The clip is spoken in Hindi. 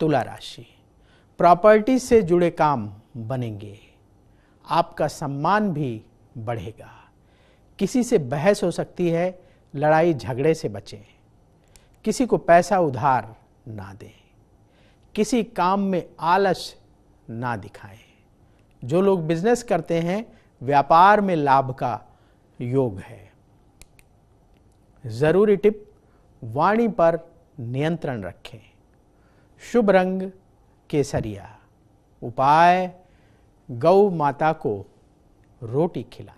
तुला राशि प्रॉपर्टी से जुड़े काम बनेंगे आपका सम्मान भी बढ़ेगा किसी से बहस हो सकती है लड़ाई झगड़े से बचें किसी को पैसा उधार ना दें किसी काम में आलस ना दिखाएं जो लोग बिजनेस करते हैं व्यापार में लाभ का योग है ज़रूरी टिप वाणी पर नियंत्रण रखें शुभ रंग केसरिया उपाय गौ माता को रोटी खिला